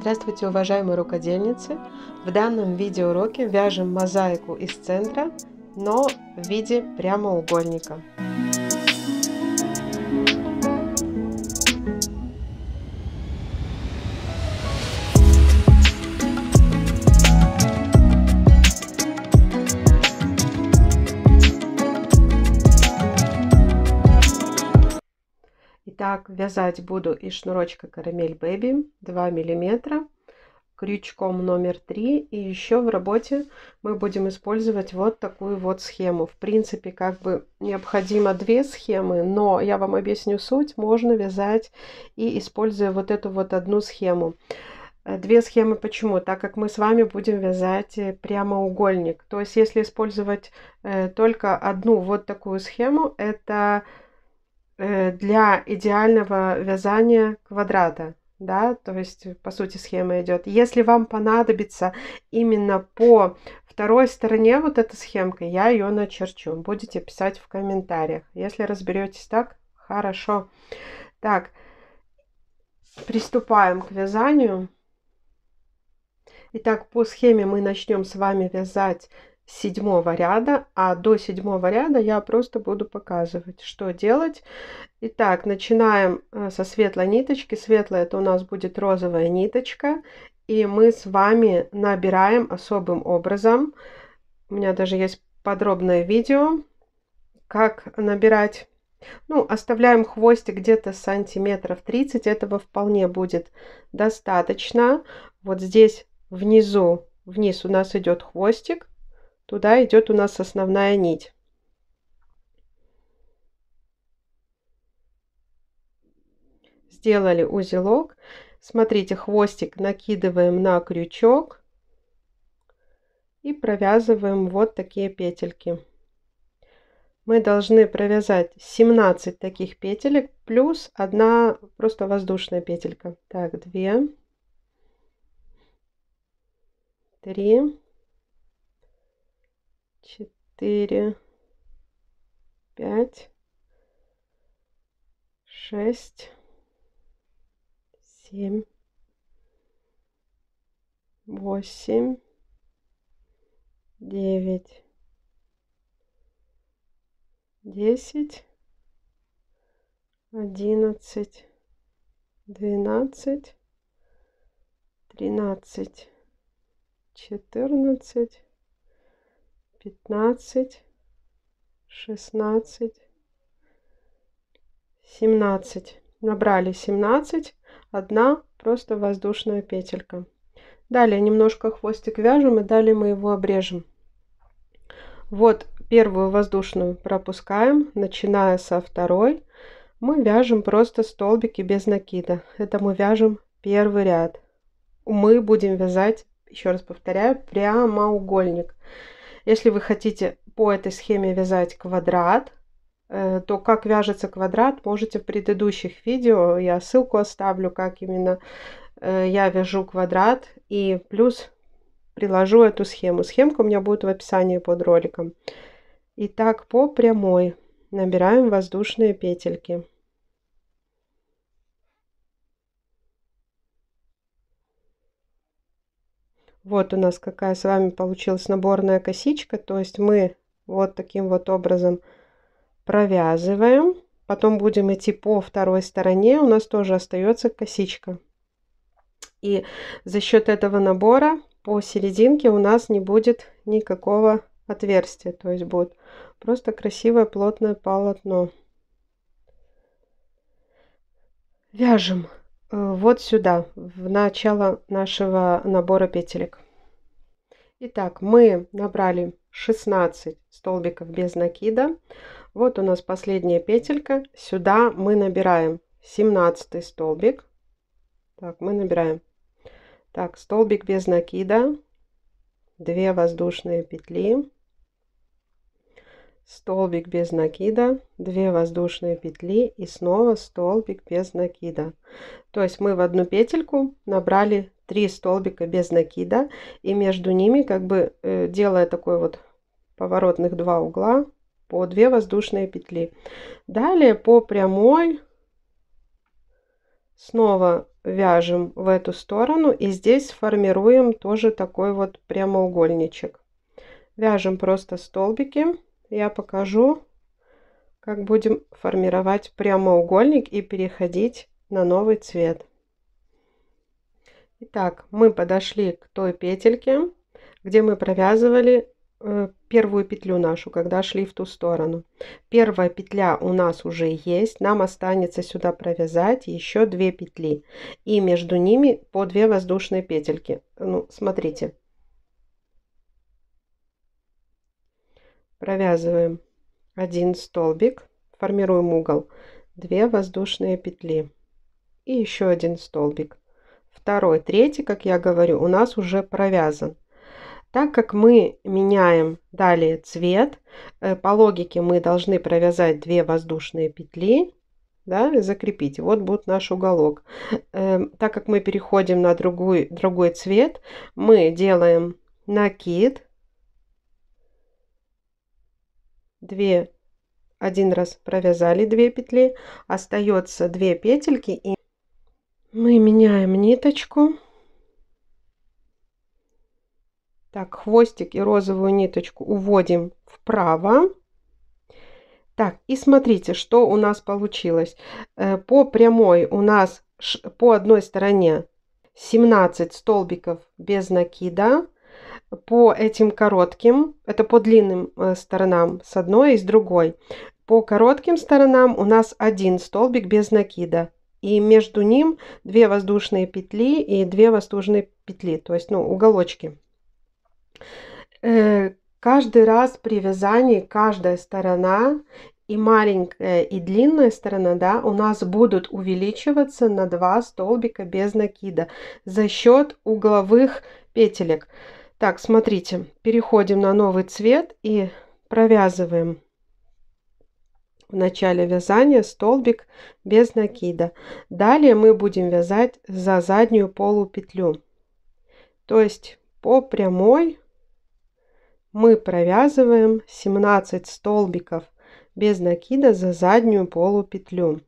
Здравствуйте, уважаемые рукодельницы! В данном видеоуроке вяжем мозаику из центра, но в виде прямоугольника. Вязать буду из шнурочка Карамель Бэби 2 миллиметра крючком номер три. и еще в работе мы будем использовать вот такую вот схему. В принципе, как бы необходимо две схемы, но я вам объясню суть, можно вязать и используя вот эту вот одну схему. Э, две схемы почему? Так как мы с вами будем вязать э, прямоугольник. То есть, если использовать э, только одну вот такую схему, это Э, для идеального вязания квадрата. Да, то есть, э, по сути, схема идет. Если вам понадобится именно по второй стороне вот эта схемка, я ее начерчу. Будете писать в комментариях. Если разберетесь так, хорошо. Так, приступаем к вязанию. Итак, по схеме мы начнем с вами вязать седьмого ряда, а до седьмого ряда я просто буду показывать, что делать. Итак, начинаем э, со светлой ниточки. Светлая это у нас будет розовая ниточка, и мы с вами набираем особым образом. У меня даже есть подробное видео, как набирать. Ну, оставляем хвостик где-то сантиметров 30, этого вполне будет достаточно. Вот здесь внизу, вниз у нас идет хвостик, Туда идет у нас основная нить. Сделали узелок. Смотрите, хвостик накидываем на крючок и провязываем вот такие петельки. Мы должны провязать 17 таких петелек плюс одна просто воздушная петелька. Так, 2, 3, четыре, пять, шесть, семь, восемь, девять, десять, одиннадцать, двенадцать, тринадцать, четырнадцать, 15, 16, 17. Набрали 17. одна просто воздушная петелька. Далее немножко хвостик вяжем и далее мы его обрежем. Вот первую воздушную пропускаем, начиная со второй мы вяжем просто столбики без накида. Это мы вяжем первый ряд. Мы будем вязать, еще раз повторяю, прямоугольник. Если вы хотите по этой схеме вязать квадрат, э, то как вяжется квадрат, можете в предыдущих видео, я ссылку оставлю, как именно э, я вяжу квадрат, и плюс приложу эту схему. Схемка у меня будет в описании под роликом. Итак, по прямой набираем воздушные петельки. Вот у нас какая с вами получилась наборная косичка. То есть мы вот таким вот образом провязываем. Потом будем идти по второй стороне. У нас тоже остается косичка. И за счет этого набора по серединке у нас не будет никакого отверстия. То есть будет просто красивое плотное полотно. Вяжем э, вот сюда, в начало нашего набора петелек. Итак, мы набрали 16 столбиков без накида. Вот у нас последняя петелька. Сюда мы набираем 17 столбик. Так, мы набираем. Так, столбик без накида. 2 воздушные петли. Столбик без накида, 2 воздушные петли и снова столбик без накида. То есть мы в одну петельку набрали три столбика без накида и между ними как бы э, делая такой вот поворотных два угла по 2 воздушные петли. Далее по прямой снова вяжем в эту сторону и здесь формируем тоже такой вот прямоугольничек. Вяжем просто столбики. Я покажу, как будем формировать прямоугольник и переходить на новый цвет. Итак, мы подошли к той петельке, где мы провязывали э, первую петлю нашу, когда шли в ту сторону. Первая петля у нас уже есть, нам останется сюда провязать еще две петли. И между ними по две воздушные петельки. Ну, смотрите. Провязываем один столбик, формируем угол, две воздушные петли и еще один столбик второй. Третий, как я говорю, у нас уже провязан. Так как мы меняем далее цвет, э, по логике мы должны провязать 2 воздушные петли, да, закрепить. Вот будет наш уголок. Эм, так как мы переходим на другой, другой цвет, мы делаем накид, 2, один раз провязали 2 петли, остается 2 петельки и мы меняем ниточку. Так, хвостик и розовую ниточку уводим вправо. Так, и смотрите, что у нас получилось. Э, по прямой у нас по одной стороне 17 столбиков без накида. По этим коротким, это по длинным э, сторонам с одной и с другой. По коротким сторонам у нас один столбик без накида и между ним две воздушные петли и две воздушные петли, то есть ну, уголочки. Э, каждый раз при вязании каждая сторона и маленькая и длинная сторона, да, у нас будут увеличиваться на два столбика без накида за счет угловых петелек. Так, смотрите, переходим на новый цвет и провязываем в начале вязания столбик без накида. Далее мы будем вязать за заднюю полупетлю. То есть по прямой мы провязываем 17 столбиков без накида за заднюю полупетлю.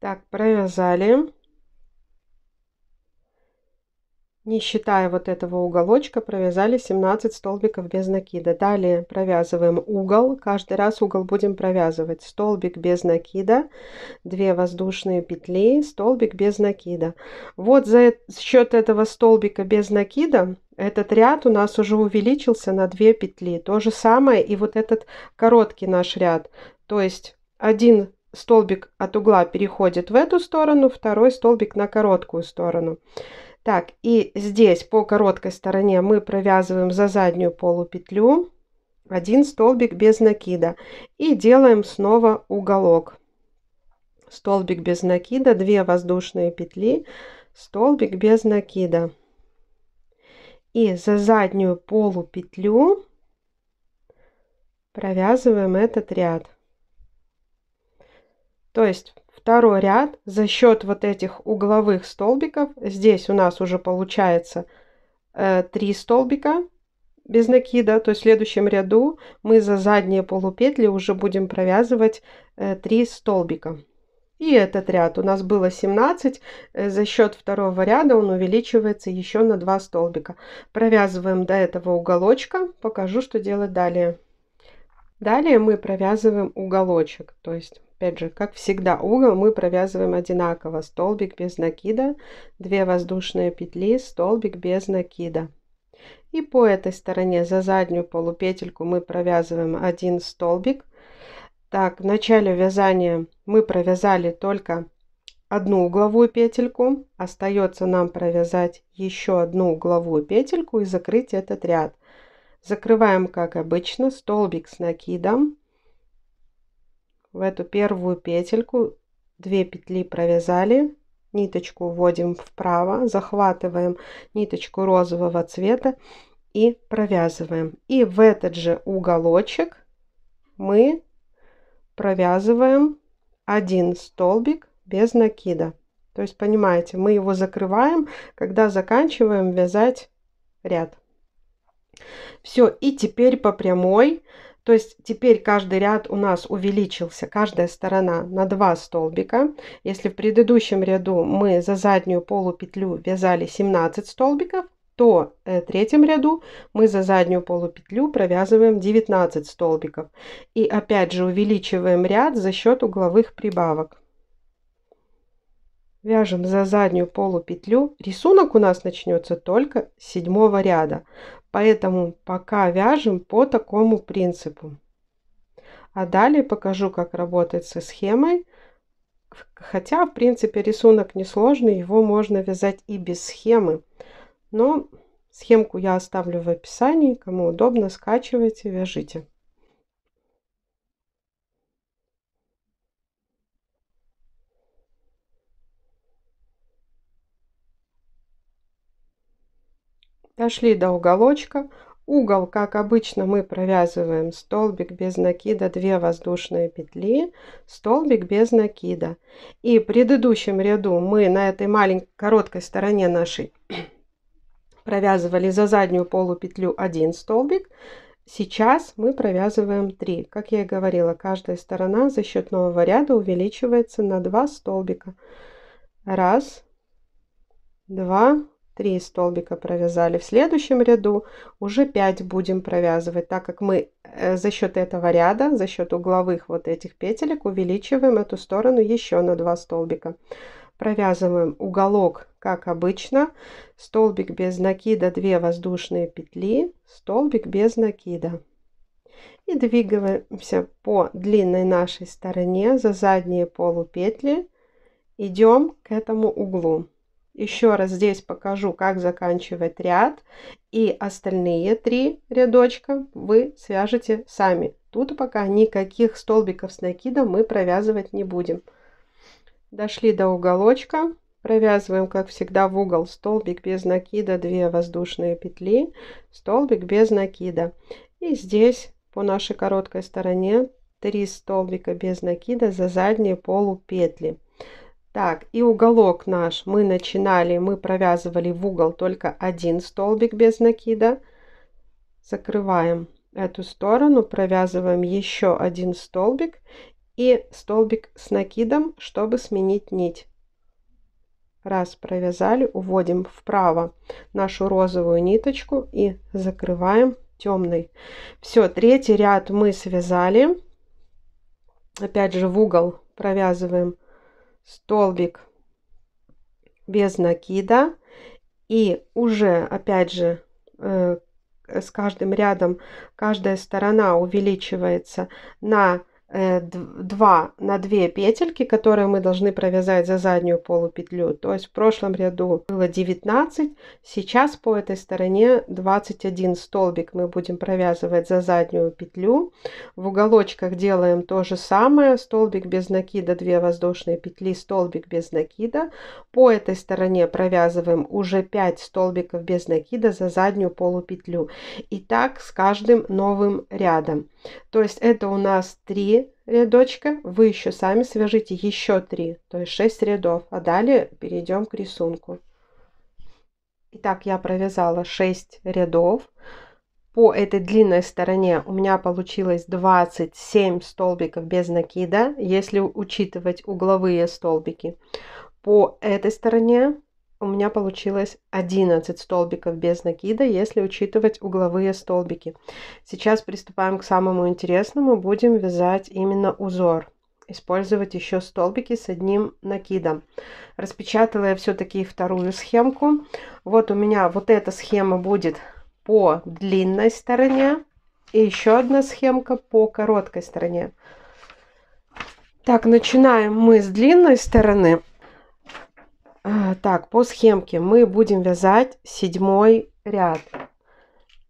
Так, провязали. Не считая вот этого уголочка, провязали 17 столбиков без накида. Далее провязываем угол. Каждый раз угол будем провязывать. Столбик без накида, 2 воздушные петли, столбик без накида. Вот за счет этого столбика без накида этот ряд у нас уже увеличился на 2 петли. То же самое и вот этот короткий наш ряд. То есть один столбик от угла переходит в эту сторону, второй столбик на короткую сторону. Так, и здесь по короткой стороне мы провязываем за заднюю полупетлю один столбик без накида и делаем снова уголок. Столбик без накида, 2 воздушные петли, столбик без накида. И за заднюю полупетлю провязываем этот ряд. То есть второй ряд за счет вот этих угловых столбиков, здесь у нас уже получается э, 3 столбика без накида, то есть в следующем ряду мы за задние полупетли уже будем провязывать э, 3 столбика. И этот ряд у нас было 17, э, за счет второго ряда он увеличивается еще на 2 столбика. Провязываем до этого уголочка, покажу, что делать далее. Далее мы провязываем уголочек, то есть Опять же, как всегда, угол мы провязываем одинаково. Столбик без накида, 2 воздушные петли, столбик без накида. И по этой стороне за заднюю полупетельку мы провязываем один столбик. Так, в начале вязания мы провязали только одну угловую петельку. Остается нам провязать еще одну угловую петельку и закрыть этот ряд. Закрываем, как обычно, столбик с накидом в эту первую петельку 2 петли провязали ниточку вводим вправо захватываем ниточку розового цвета и провязываем и в этот же уголочек мы провязываем один столбик без накида то есть понимаете мы его закрываем когда заканчиваем вязать ряд все и теперь по прямой то есть теперь каждый ряд у нас увеличился, каждая сторона на 2 столбика. Если в предыдущем ряду мы за заднюю полупетлю вязали 17 столбиков, то э, в третьем ряду мы за заднюю полупетлю провязываем 19 столбиков. И опять же увеличиваем ряд за счет угловых прибавок вяжем за заднюю полупетлю, рисунок у нас начнется только с седьмого ряда. Поэтому пока вяжем по такому принципу. А далее покажу, как работать со схемой. Хотя, в принципе, рисунок несложный, его можно вязать и без схемы. Но схемку я оставлю в описании. Кому удобно, скачивайте, вяжите. дошли до уголочка. Угол, как обычно, мы провязываем столбик без накида, 2 воздушные петли, столбик без накида. И в предыдущем ряду мы на этой маленькой короткой стороне нашей провязывали за заднюю полупетлю 1 столбик. Сейчас мы провязываем 3. Как я и говорила, каждая сторона за счет нового ряда увеличивается на 2 столбика. Раз, два, 3 столбика провязали. В следующем ряду уже 5 будем провязывать, так как мы э, за счет этого ряда, за счет угловых вот этих петелек увеличиваем эту сторону еще на 2 столбика. Провязываем уголок, как обычно, столбик без накида, 2 воздушные петли, столбик без накида. И двигаемся по длинной нашей стороне за задние полупетли, идем к этому углу. Еще раз здесь покажу, как заканчивать ряд. И остальные три рядочка вы свяжете сами. Тут пока никаких столбиков с накидом мы провязывать не будем. Дошли до уголочка. Провязываем, как всегда, в угол столбик без накида, 2 воздушные петли, столбик без накида. И здесь по нашей короткой стороне 3 столбика без накида за задние полупетли. петли. Так, и уголок наш мы начинали, мы провязывали в угол только один столбик без накида. Закрываем эту сторону, провязываем еще один столбик и столбик с накидом, чтобы сменить нить. Раз провязали, уводим вправо нашу розовую ниточку и закрываем темный. Все, третий ряд мы связали. Опять же в угол провязываем столбик без накида и уже опять же э, с каждым рядом каждая сторона увеличивается на 2 э, на 2 петельки, которые мы должны провязать за заднюю полупетлю. То есть в прошлом ряду было 19, сейчас по этой стороне 21 столбик мы будем провязывать за заднюю петлю. В уголочках делаем то же самое, столбик без накида, 2 воздушные петли, столбик без накида. По этой стороне провязываем уже 5 столбиков без накида за заднюю полупетлю. И так с каждым новым рядом. То есть это у нас 3 рядочка, вы еще сами свяжите еще три, то есть 6 рядов, а далее перейдем к рисунку. Итак, я провязала 6 рядов. По этой длинной стороне у меня получилось 27 столбиков без накида, если учитывать угловые столбики. По этой стороне у меня получилось 11 столбиков без накида, если учитывать угловые столбики. Сейчас приступаем к самому интересному, будем вязать именно узор. Использовать еще столбики с одним накидом. Распечатала я все-таки вторую схемку. Вот у меня вот эта схема будет по длинной стороне и еще одна схемка по короткой стороне. Так, начинаем мы с длинной стороны. А, так, по схемке мы будем вязать седьмой ряд.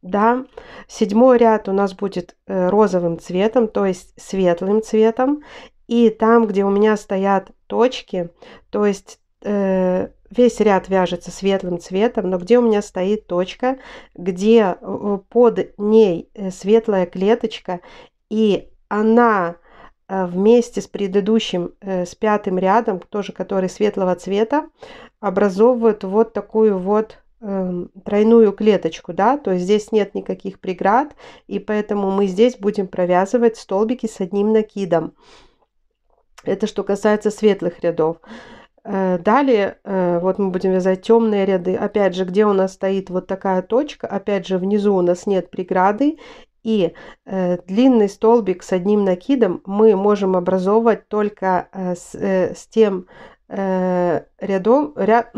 Да, седьмой ряд у нас будет э, розовым цветом, то есть светлым цветом. И там, где у меня стоят точки, то есть э, весь ряд вяжется светлым цветом, но где у меня стоит точка, где э, под ней светлая клеточка, и она Э, вместе с предыдущим, э, с пятым рядом, тоже который светлого цвета, образовывают вот такую вот эм, тройную клеточку, да, то есть здесь нет никаких преград, и поэтому мы здесь будем провязывать столбики с одним накидом. Это что касается светлых рядов. Э, далее, вот мы будем вязать темные ряды. Опять же, где у нас стоит вот такая точка, опять же, внизу у нас нет преграды, и э, длинный столбик с одним накидом мы можем образовывать только э, с, э, с тем э, рядом, ряд,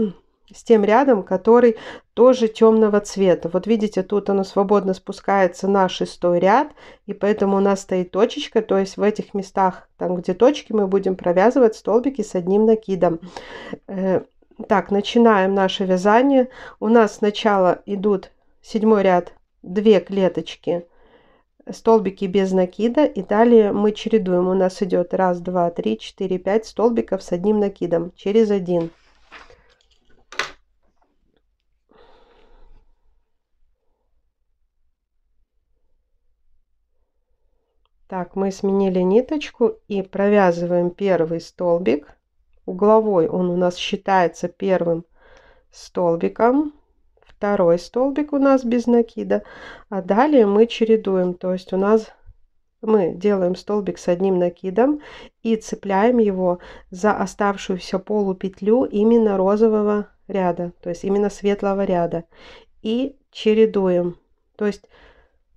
с тем рядом, который тоже темного цвета. Вот видите, тут оно свободно спускается на шестой ряд, и поэтому у нас стоит точечка, то есть в этих местах, там где точки, мы будем провязывать столбики с одним накидом. Э, так, начинаем наше вязание. У нас сначала идут седьмой ряд две клеточки столбики без накида и далее мы чередуем. У нас идет 1, 2, 3, 4, 5 столбиков с одним накидом через один. Так, мы сменили ниточку и провязываем первый столбик. Угловой он у нас считается первым столбиком второй столбик у нас без накида, а далее мы чередуем, то есть у нас мы делаем столбик с одним накидом и цепляем его за оставшуюся полупетлю именно розового ряда, то есть именно светлого ряда, и чередуем. То есть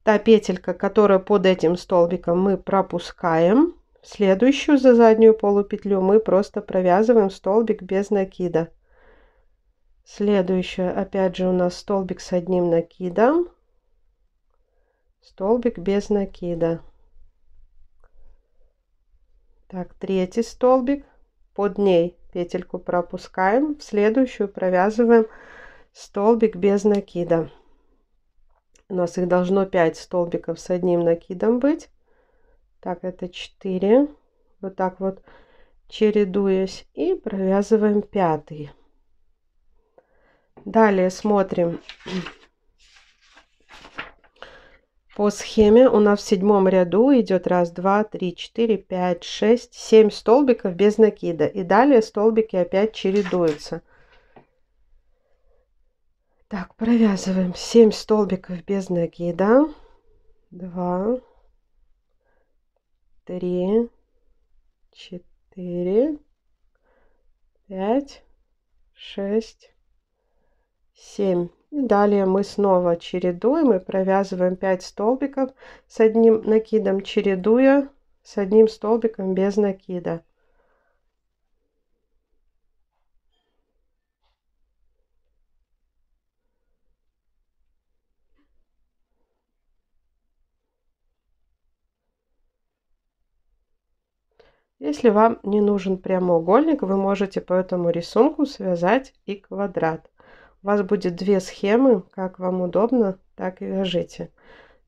та петелька, которая под этим столбиком мы пропускаем, следующую за заднюю полупетлю мы просто провязываем столбик без накида. Следующее, опять же, у нас столбик с одним накидом. Столбик без накида. Так, третий столбик. Под ней петельку пропускаем. В следующую провязываем столбик без накида. У нас их должно 5 столбиков с одним накидом быть. Так, это 4. Вот так вот чередуясь. И провязываем пятый. Далее смотрим. По схеме у нас в седьмом ряду идет раз, два, три, четыре, пять, шесть, семь столбиков без накида. И далее столбики опять чередуются. Так, провязываем 7 столбиков без накида. 2, 3, 4, 5, 6, 7. И далее мы снова чередуем и провязываем 5 столбиков с одним накидом, чередуя с одним столбиком без накида. Если вам не нужен прямоугольник, вы можете по этому рисунку связать и квадрат. У вас будет две схемы, как вам удобно, так и вяжите.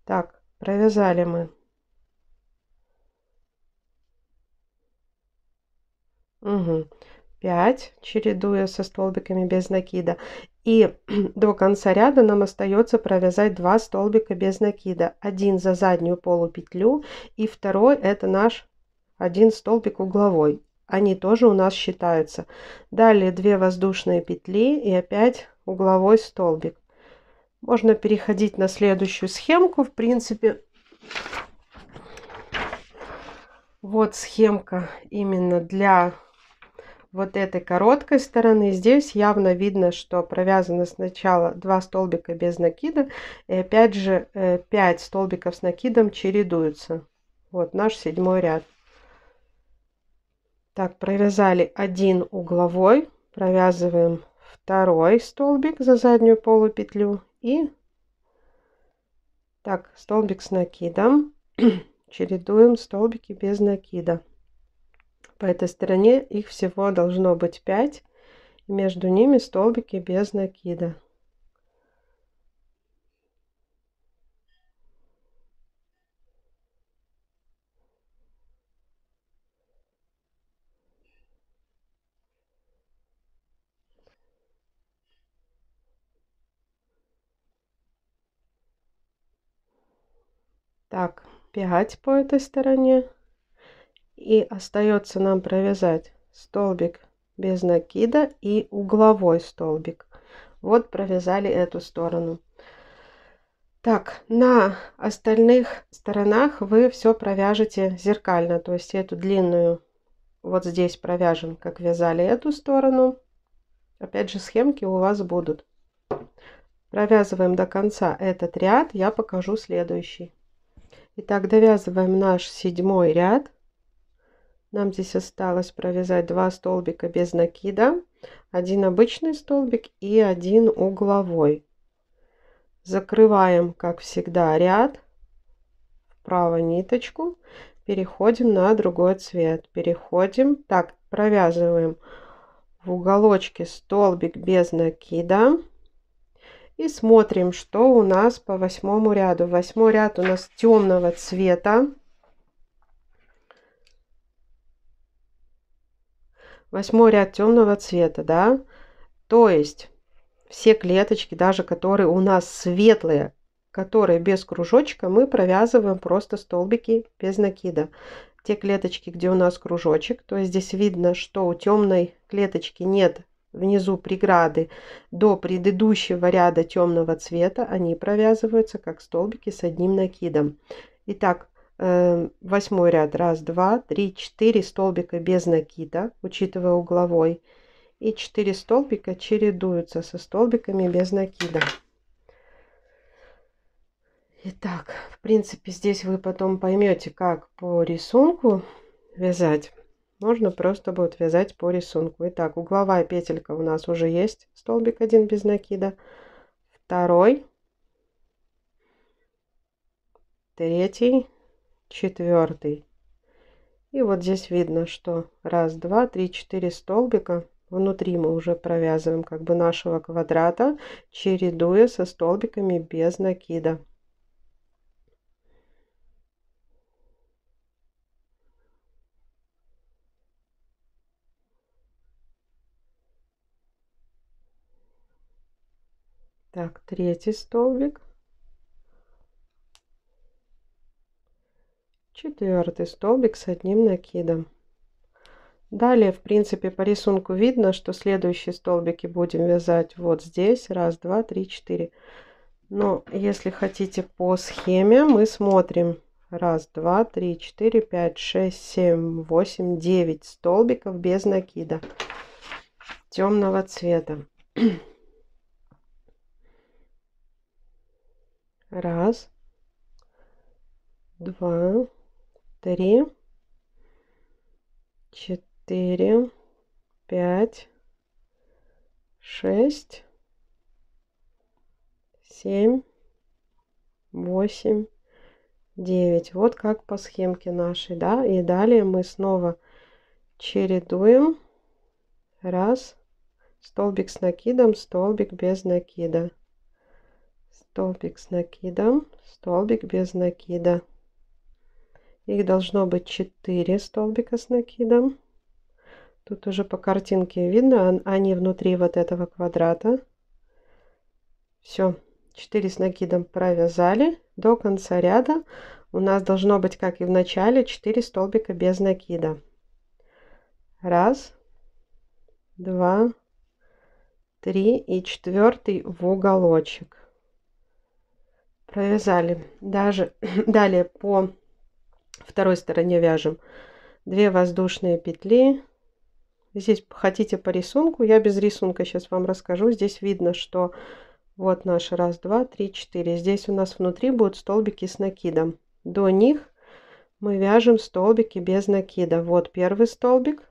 Так, провязали мы. Угу. 5, чередуя со столбиками без накида. И до конца ряда нам остается провязать два столбика без накида. Один за заднюю полупетлю и второй это наш один столбик угловой. Они тоже у нас считаются. Далее 2 воздушные петли и опять угловой столбик. Можно переходить на следующую схемку. В принципе, вот схемка именно для вот этой короткой стороны. Здесь явно видно, что провязано сначала 2 столбика без накида. И опять же 5 э, столбиков с накидом чередуются. Вот наш седьмой ряд. Так, провязали один угловой. Провязываем второй столбик за заднюю полупетлю и так столбик с накидом чередуем столбики без накида по этой стороне их всего должно быть 5 между ними столбики без накида Так, 5 по этой стороне. И остается нам провязать столбик без накида и угловой столбик. Вот провязали эту сторону. Так, на остальных сторонах вы все провяжете зеркально, то есть эту длинную вот здесь провяжем, как вязали эту сторону. Опять же, схемки у вас будут. Провязываем до конца этот ряд, я покажу следующий. Итак, довязываем наш седьмой ряд. Нам здесь осталось провязать два столбика без накида. Один обычный столбик и один угловой. Закрываем, как всегда, ряд. Вправо ниточку. Переходим на другой цвет. Переходим. Так, провязываем в уголочке столбик без накида. И смотрим, что у нас по восьмому ряду. Восьмой ряд у нас темного цвета. Восьмой ряд темного цвета, да? То есть все клеточки, даже которые у нас светлые, которые без кружочка, мы провязываем просто столбики без накида. Те клеточки, где у нас кружочек, то есть здесь видно, что у темной клеточки нет внизу преграды до предыдущего ряда темного цвета, они провязываются как столбики с одним накидом. Итак, э, восьмой ряд. Раз, два, три, четыре столбика без накида, учитывая угловой. И четыре столбика чередуются со столбиками без накида. Итак, в принципе, здесь вы потом поймете, как по рисунку вязать. Можно просто будет вязать по рисунку. Итак, угловая петелька у нас уже есть. Столбик один без накида. Второй. Третий. Четвертый. И вот здесь видно, что раз, два, три, четыре столбика внутри мы уже провязываем как бы нашего квадрата, чередуя со столбиками без накида. так третий столбик четвертый столбик с одним накидом далее в принципе по рисунку видно что следующие столбики будем вязать вот здесь раз два три четыре но если хотите по схеме мы смотрим раз два три четыре пять шесть семь восемь девять столбиков без накида темного цвета Раз, два, три, четыре, пять, шесть, семь, восемь, девять. Вот как по схемке нашей, да. И далее мы снова чередуем. Раз, столбик с накидом, столбик без накида столбик с накидом, столбик без накида. Их должно быть 4 столбика с накидом. Тут уже по картинке видно, они внутри вот этого квадрата. Все, 4 с накидом провязали. До конца ряда у нас должно быть, как и в начале, 4 столбика без накида. Раз, два, три и четвертый в уголочек провязали даже далее по второй стороне вяжем 2 воздушные петли здесь хотите по рисунку я без рисунка сейчас вам расскажу здесь видно что вот наш раз два три четыре здесь у нас внутри будут столбики с накидом до них мы вяжем столбики без накида вот первый столбик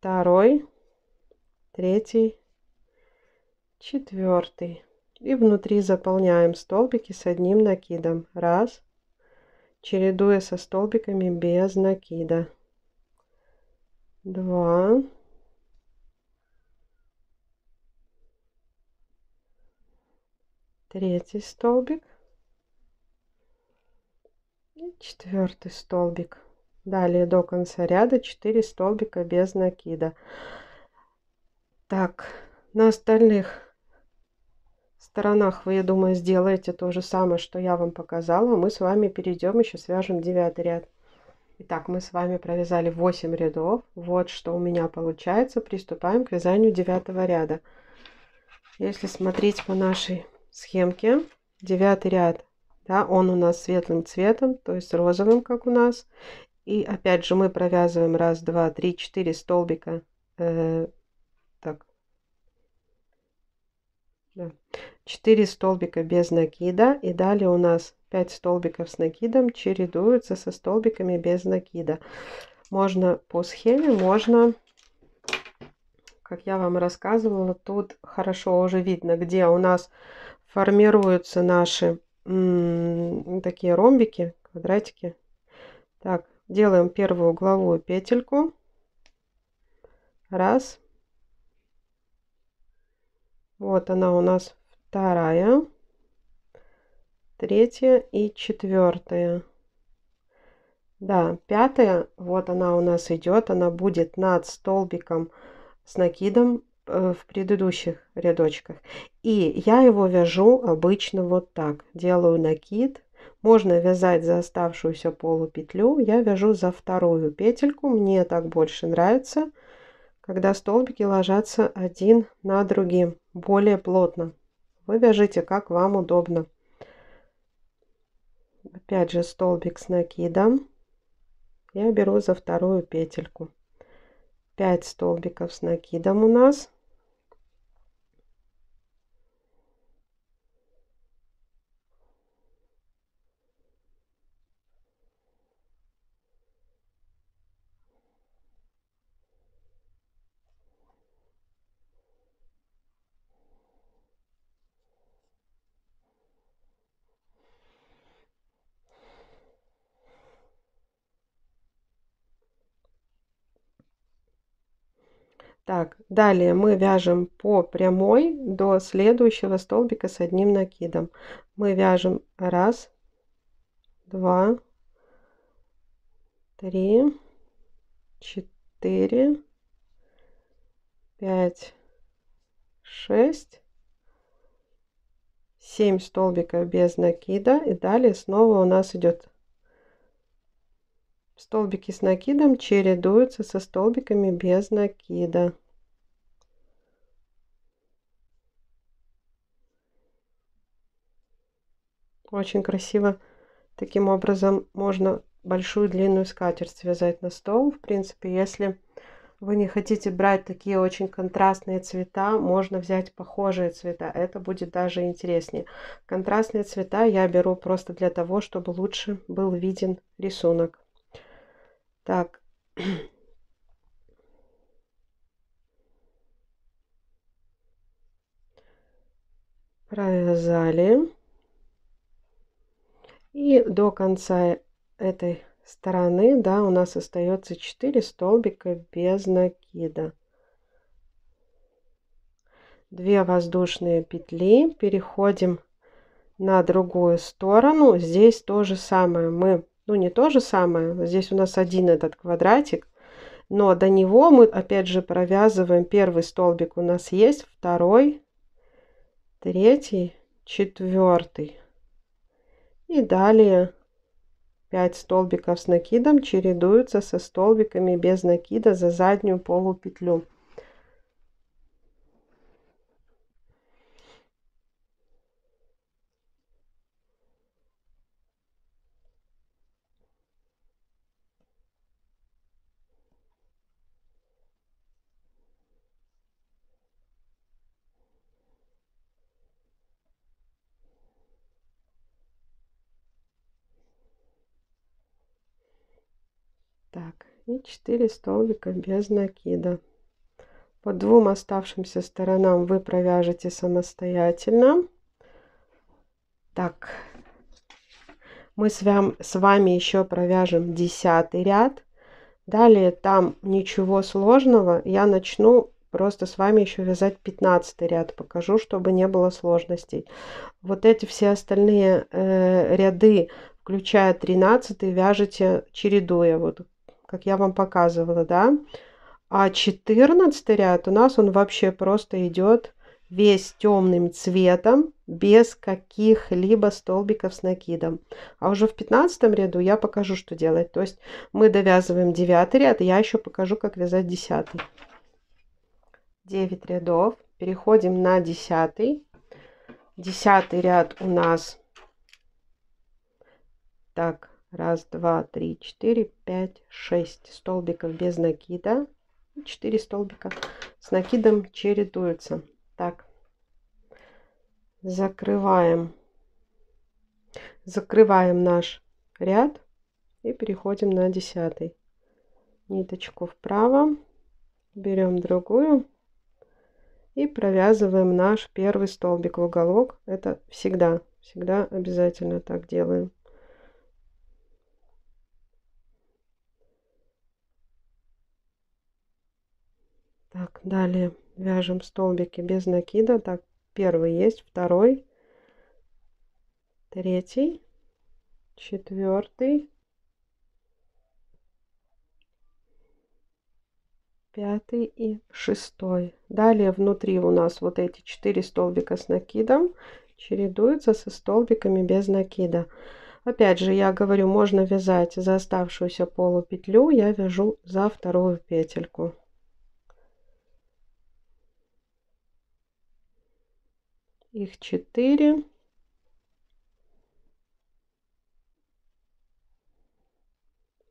второй третий четвертый и внутри заполняем столбики с одним накидом. Раз. Чередуя со столбиками без накида. Два. Третий столбик. И четвертый столбик. Далее до конца ряда 4 столбика без накида. Так, на остальных сторонах вы, я думаю, сделаете то же самое, что я вам показала. Мы с вами перейдем, еще свяжем 9 ряд. Итак, мы с вами провязали 8 рядов. Вот что у меня получается. Приступаем к вязанию 9 ряда. Если смотреть по нашей схемке, 9 ряд, да, он у нас светлым цветом, то есть розовым, как у нас. И опять же мы провязываем раз, два, три, четыре столбика э, 4 столбика без накида и далее у нас 5 столбиков с накидом чередуются со столбиками без накида. Можно по схеме, можно, как я вам рассказывала, тут хорошо уже видно, где у нас формируются наши такие ромбики, квадратики. Так, делаем первую угловую петельку. Раз, вот она у нас вторая, третья и четвертая. Да, пятая, вот она у нас идет, она будет над столбиком с накидом э, в предыдущих рядочках. И я его вяжу обычно вот так. Делаю накид. Можно вязать за оставшуюся полупетлю. Я вяжу за вторую петельку. Мне так больше нравится когда столбики ложатся один на другим, более плотно. Вы вяжите, как вам удобно. Опять же столбик с накидом. Я беру за вторую петельку. 5 столбиков с накидом у нас. Далее мы вяжем по прямой до следующего столбика с одним накидом. Мы вяжем раз, два, три, четыре, пять, шесть, семь столбиков без накида. И далее снова у нас идет столбики с накидом чередуются со столбиками без накида. Очень красиво. Таким образом можно большую длинную скатерть связать на стол. В принципе, если вы не хотите брать такие очень контрастные цвета, можно взять похожие цвета. Это будет даже интереснее. Контрастные цвета я беру просто для того, чтобы лучше был виден рисунок. Так. Провязали. И до конца этой стороны, да, у нас остается 4 столбика без накида. 2 воздушные петли, переходим на другую сторону. Здесь то же самое. Мы, ну не то же самое, здесь у нас один этот квадратик, но до него мы опять же провязываем первый столбик у нас есть, второй, третий, четвертый. И далее 5 столбиков с накидом чередуются со столбиками без накида за заднюю полупетлю. 4 столбика без накида. По двум оставшимся сторонам вы провяжете самостоятельно. Так, мы с вами, с вами еще провяжем 10 ряд. Далее там ничего сложного. Я начну просто с вами еще вязать 15 ряд. Покажу, чтобы не было сложностей. Вот эти все остальные э, ряды, включая 13, вяжите чередуя. Вот как я вам показывала, да. А 14 ряд у нас он вообще просто идет весь темным цветом, без каких-либо столбиков с накидом. А уже в 15 ряду я покажу, что делать. То есть мы довязываем 9 ряд, я еще покажу, как вязать 10. 9 рядов. Переходим на 10. 10 ряд у нас так Раз, два, три, четыре, пять, шесть столбиков без накида. Четыре столбика с накидом чередуются. Так, закрываем. Закрываем наш ряд и переходим на десятый. Ниточку вправо, берем другую и провязываем наш первый столбик в уголок. Это всегда, всегда обязательно так делаем. так далее вяжем столбики без накида так первый есть второй третий четвертый пятый и шестой далее внутри у нас вот эти четыре столбика с накидом чередуются со столбиками без накида опять же я говорю можно вязать за оставшуюся полупетлю я вяжу за вторую петельку Их четыре.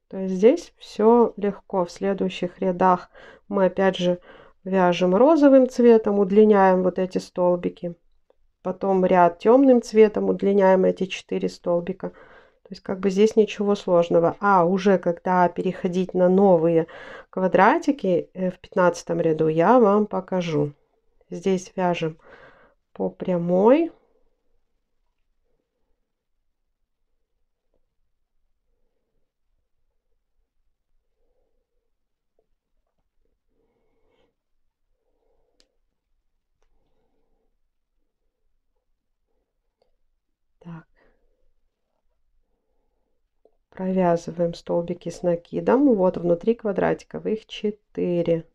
То есть здесь все легко. В следующих рядах мы опять же вяжем розовым цветом, удлиняем вот эти столбики. Потом ряд темным цветом удлиняем эти 4 столбика. То есть как бы здесь ничего сложного. А уже когда переходить на новые квадратики э, в 15 ряду, я вам покажу. Здесь вяжем по прямой. Так. Провязываем столбики с накидом. Вот внутри квадратика. Их 4.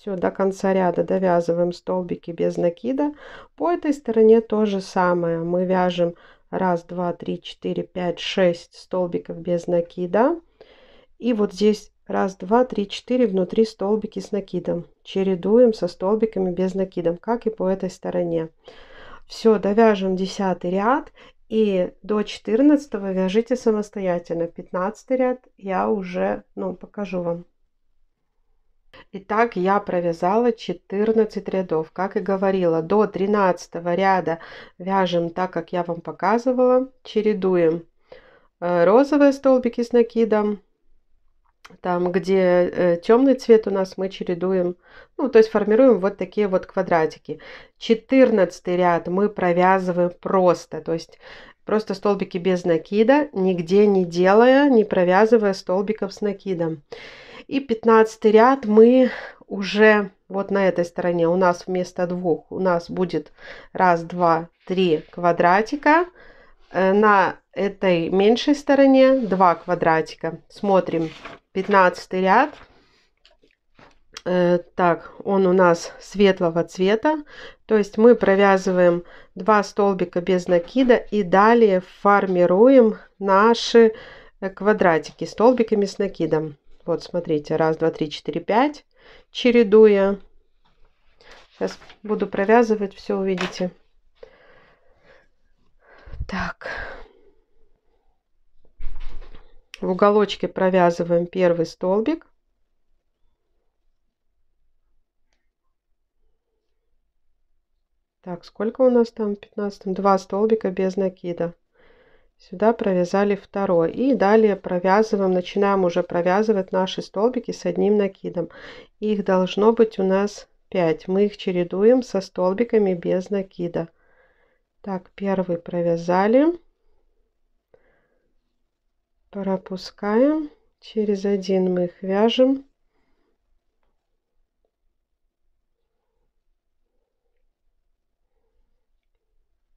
все до конца ряда довязываем столбики без накида по этой стороне то же самое мы вяжем 1 2 3 4 5 6 столбиков без накида и вот здесь 1 2 3 4 внутри столбики с накидом чередуем со столбиками без накида как и по этой стороне все довяжем 10 ряд и до 14 вяжите самостоятельно 15 ряд я уже ну покажу вам Итак, я провязала 14 рядов. Как и говорила, до 13 ряда вяжем так, как я вам показывала. Чередуем э, розовые столбики с накидом. Там, где э, темный цвет у нас, мы чередуем, ну, то есть формируем вот такие вот квадратики. 14 ряд мы провязываем просто, то есть Просто столбики без накида, нигде не делая, не провязывая столбиков с накидом. И 15 ряд мы уже вот на этой стороне у нас вместо двух у нас будет раз, два, три квадратика. Э, на этой меньшей стороне 2 квадратика. Смотрим 15 ряд. Э, так, он у нас светлого цвета. То есть мы провязываем два столбика без накида и далее формируем наши э, квадратики столбиками с накидом. Вот смотрите, раз, два, три, четыре, пять, чередуя. Сейчас буду провязывать, все увидите. Так. В уголочке провязываем первый столбик. Так, сколько у нас там в 15? Два столбика без накида. Сюда провязали второй. И далее провязываем, начинаем уже провязывать наши столбики с одним накидом. Их должно быть у нас 5. Мы их чередуем со столбиками без накида. Так, первый провязали. Пропускаем. Через один мы их вяжем.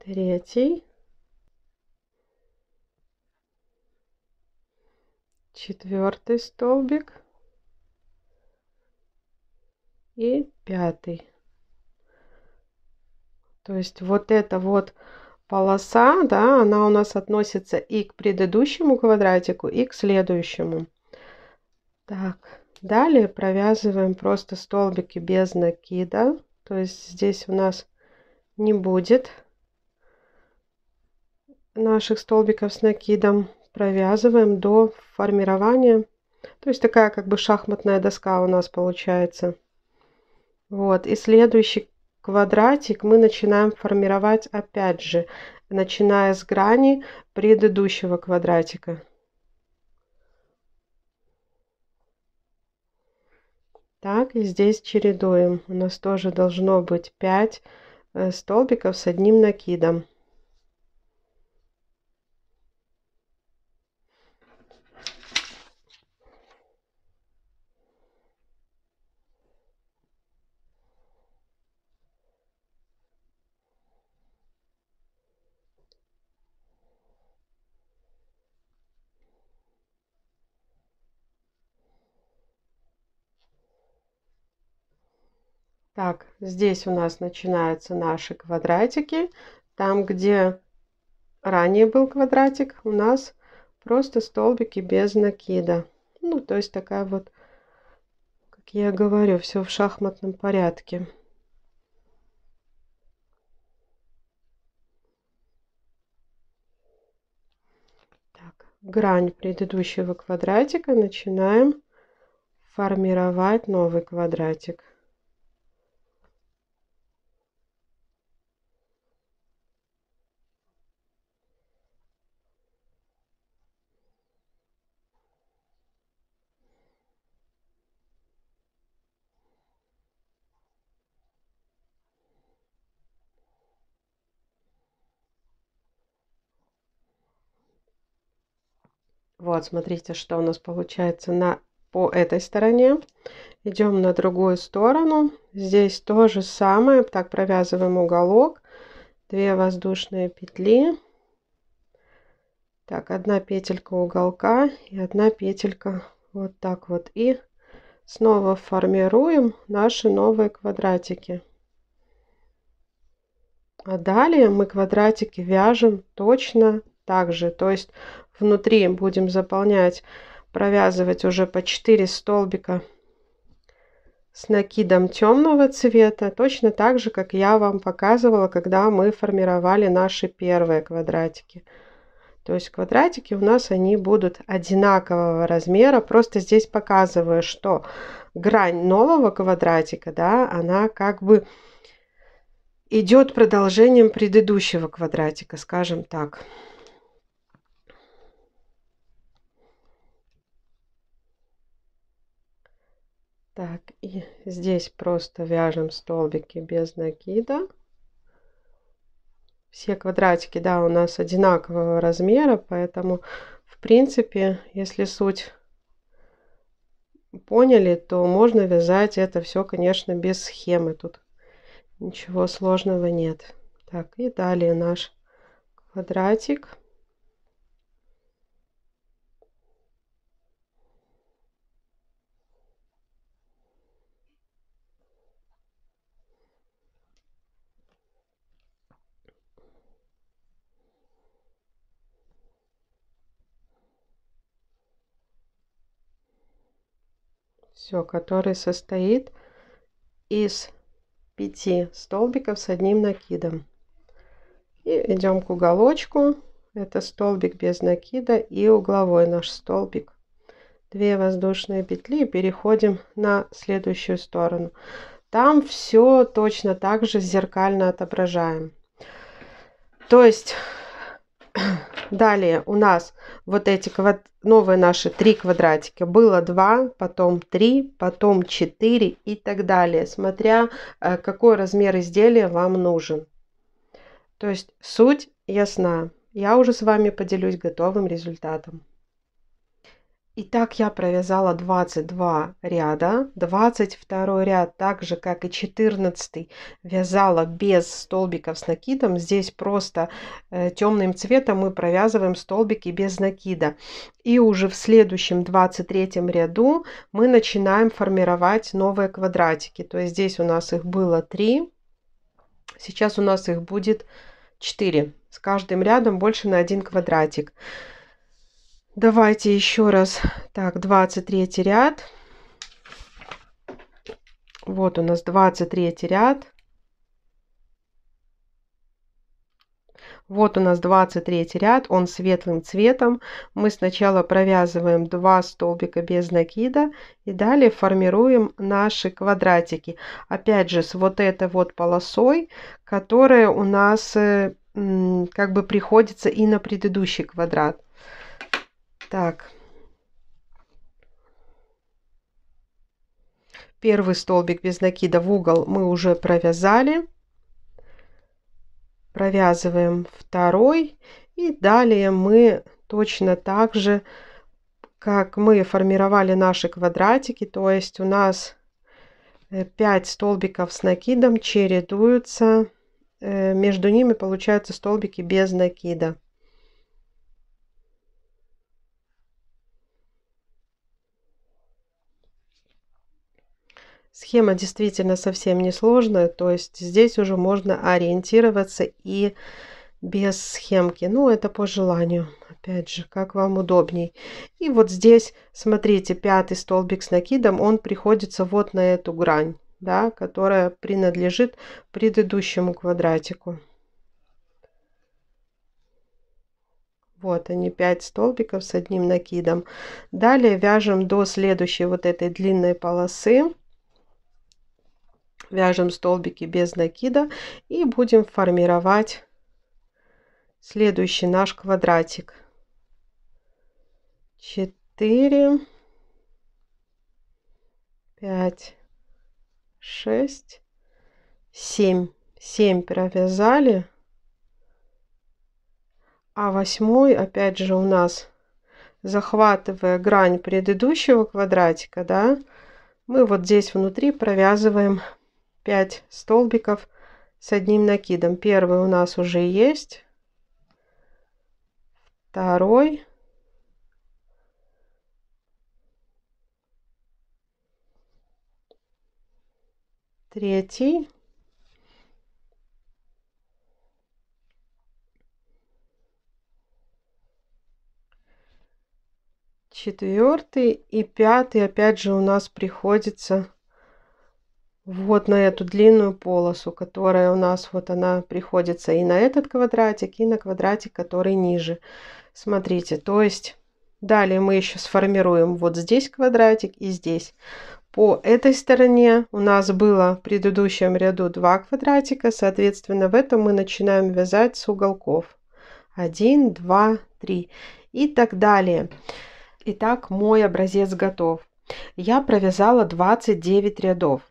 третий, четвертый столбик и пятый. То есть вот эта вот полоса, да, она у нас относится и к предыдущему квадратику, и к следующему. Так, далее провязываем просто столбики без накида. То есть здесь у нас не будет наших столбиков с накидом провязываем до формирования. То есть такая как бы шахматная доска у нас получается. Вот. И следующий квадратик мы начинаем формировать опять же, начиная с грани предыдущего квадратика. Так, и здесь чередуем. У нас тоже должно быть 5 э, столбиков с одним накидом. Так, здесь у нас начинаются наши квадратики. Там, где ранее был квадратик, у нас просто столбики без накида. Ну, то есть такая вот, как я говорю, все в шахматном порядке. Так, грань предыдущего квадратика начинаем формировать новый квадратик. Вот, смотрите, что у нас получается на, по этой стороне. Идем на другую сторону. Здесь то же самое. Так, провязываем уголок. две воздушные петли. Так, одна петелька уголка и одна петелька вот так вот. И снова формируем наши новые квадратики. А далее мы квадратики вяжем точно так же. То есть внутри будем заполнять, провязывать уже по 4 столбика с накидом темного цвета, точно так же, как я вам показывала, когда мы формировали наши первые квадратики. То есть квадратики у нас они будут одинакового размера. Просто здесь показываю, что грань нового квадратика, да, она как бы идет продолжением предыдущего квадратика, скажем так. Так, и здесь просто вяжем столбики без накида. Все квадратики, да, у нас одинакового размера, поэтому, в принципе, если суть поняли, то можно вязать это все, конечно, без схемы. Тут ничего сложного нет. Так, и далее наш квадратик. все, который состоит из 5 столбиков с одним накидом. И идем к уголочку. Это столбик без накида и угловой наш столбик. 2 воздушные петли и переходим на следующую сторону. Там все точно так же зеркально отображаем. То есть Далее у нас вот эти квад... новые наши три квадратика. Было два, потом три, потом четыре и так далее, смотря э, какой размер изделия вам нужен. То есть суть ясна. Я уже с вами поделюсь готовым результатом. Итак, я провязала 22 ряда. 22 ряд, так же как и 14, вязала без столбиков с накидом. Здесь просто э, темным цветом мы провязываем столбики без накида. И уже в следующем 23 ряду мы начинаем формировать новые квадратики. То есть здесь у нас их было 3. Сейчас у нас их будет 4. С каждым рядом больше на один квадратик. Давайте еще раз. Так, 23 ряд. Вот у нас 23 ряд. Вот у нас 23 ряд, он светлым цветом. Мы сначала провязываем 2 столбика без накида и далее формируем наши квадратики. Опять же с вот этой вот полосой, которая у нас э, как бы приходится и на предыдущий квадрат. Так. Первый столбик без накида в угол мы уже провязали. Провязываем второй. И далее мы точно так же, как мы формировали наши квадратики, то есть у нас 5 э, столбиков с накидом чередуются. Э, между ними получаются столбики без накида. Схема действительно совсем несложная, то есть здесь уже можно ориентироваться и без схемки. Ну, это по желанию, опять же, как вам удобней. И вот здесь, смотрите, пятый столбик с накидом, он приходится вот на эту грань, да, которая принадлежит предыдущему квадратику. Вот они, 5 столбиков с одним накидом. Далее вяжем до следующей вот этой длинной полосы вяжем столбики без накида и будем формировать следующий наш квадратик 4 5 6 7 7 провязали а восьмой опять же у нас захватывая грань предыдущего квадратика да мы вот здесь внутри провязываем 5 столбиков с одним накидом. Первый у нас уже есть. Второй. Третий. Четвертый и пятый опять же у нас приходится вот на эту длинную полосу, которая у нас вот она приходится и на этот квадратик, и на квадратик, который ниже. Смотрите, то есть далее мы еще сформируем вот здесь квадратик и здесь. По этой стороне у нас было в предыдущем ряду два квадратика, соответственно в этом мы начинаем вязать с уголков. 1, 2, 3 и так далее. Итак, мой образец готов. Я провязала 29 рядов.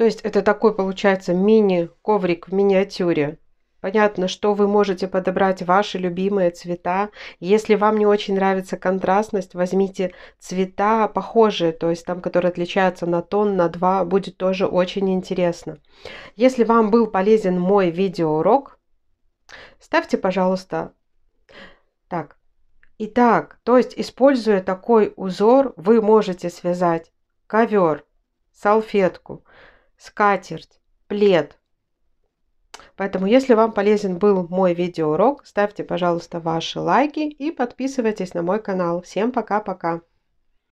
То есть это такой получается мини-коврик в миниатюре. Понятно, что вы можете подобрать ваши любимые цвета. Если вам не очень нравится контрастность, возьмите цвета похожие, то есть там, которые отличаются на тон, на два, будет тоже очень интересно. Если вам был полезен мой видеоурок, ставьте, пожалуйста, так. Итак, то есть, используя такой узор, вы можете связать ковер, салфетку, скатерть, плед. Поэтому, если вам полезен был мой видеоурок, ставьте, пожалуйста, ваши лайки и подписывайтесь на мой канал. Всем пока-пока!